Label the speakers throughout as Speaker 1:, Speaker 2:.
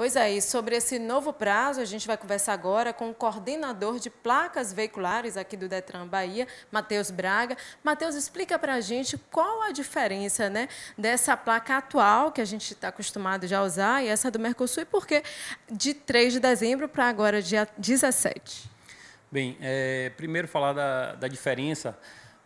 Speaker 1: Pois é, sobre esse novo prazo, a gente vai conversar agora com o coordenador de placas veiculares aqui do Detran Bahia, Matheus Braga. Matheus, explica para a gente qual a diferença né, dessa placa atual, que a gente está acostumado já a usar, e essa do Mercosul, e por que de 3 de dezembro para agora dia 17?
Speaker 2: Bem, é, primeiro falar da, da diferença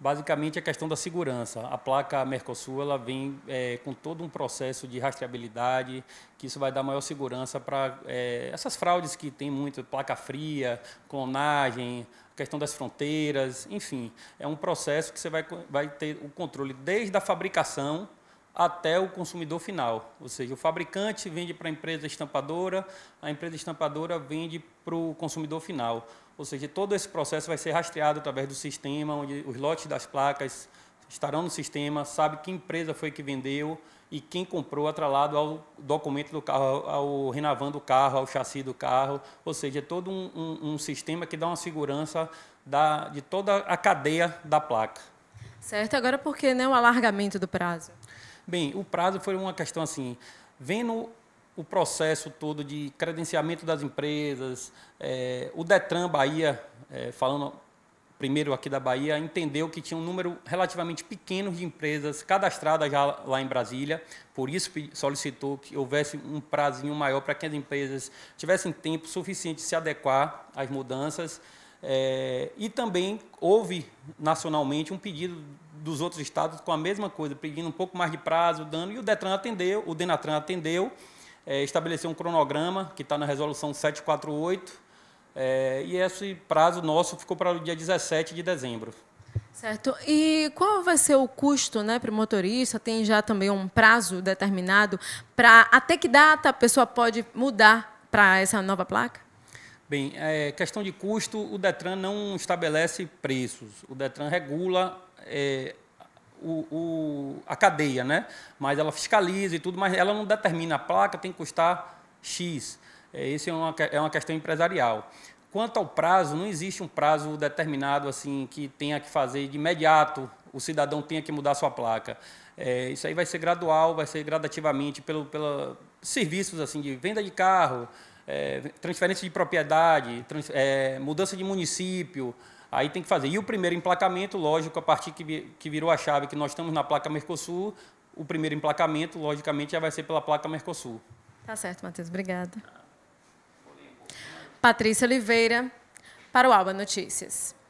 Speaker 2: basicamente a questão da segurança. A placa Mercosul ela vem é, com todo um processo de rastreabilidade, que isso vai dar maior segurança para é, essas fraudes que tem muito, placa fria, clonagem, questão das fronteiras, enfim. É um processo que você vai, vai ter o controle desde a fabricação até o consumidor final. Ou seja, o fabricante vende para a empresa estampadora, a empresa estampadora vende para o consumidor final. Ou seja, todo esse processo vai ser rastreado através do sistema, onde os lotes das placas estarão no sistema, sabe que empresa foi que vendeu e quem comprou atralado ao documento do carro, ao renavando do carro, ao chassi do carro. Ou seja, é todo um, um, um sistema que dá uma segurança da, de toda a cadeia da placa.
Speaker 1: Certo, agora porque né, o alargamento
Speaker 2: do prazo? Bem, o prazo foi uma questão assim, vendo o processo todo de credenciamento das empresas, é, o Detran Bahia, é, falando primeiro aqui da Bahia, entendeu que tinha um número relativamente pequeno de empresas cadastradas já lá em Brasília, por isso solicitou que houvesse um prazinho maior para que as empresas tivessem tempo suficiente de se adequar às mudanças. É, e também houve nacionalmente um pedido dos outros estados com a mesma coisa, pedindo um pouco mais de prazo, dando, e o Detran atendeu, o Denatran atendeu, é, estabeleceu um cronograma que está na resolução 748, é, eh, e esse prazo nosso ficou para o dia 17 de dezembro.
Speaker 1: Certo. E qual vai ser o custo né, para o motorista? Tem já também um prazo determinado para até que data a pessoa pode mudar para essa nova placa?
Speaker 2: Bem, é, questão de custo, o Detran não estabelece preços. O Detran regula é, o, o, a cadeia, né? Mas ela fiscaliza e tudo, mas ela não determina a placa tem que custar X. É, é uma, é uma questão empresarial. Quanto ao prazo, não existe um prazo determinado assim que tenha que fazer de imediato o cidadão tenha que mudar sua placa. É, isso aí vai ser gradual, vai ser gradativamente pelo, pelo serviços assim de venda de carro, é, transferência de propriedade, trans, é, mudança de município, aí tem que fazer. E o primeiro emplacamento, lógico, a partir que, que virou a chave que nós estamos na placa Mercosul, o primeiro emplacamento, logicamente, já vai ser pela placa Mercosul.
Speaker 1: Tá certo, Matheus. Obrigada. Patrícia Oliveira, para o Alba Notícias.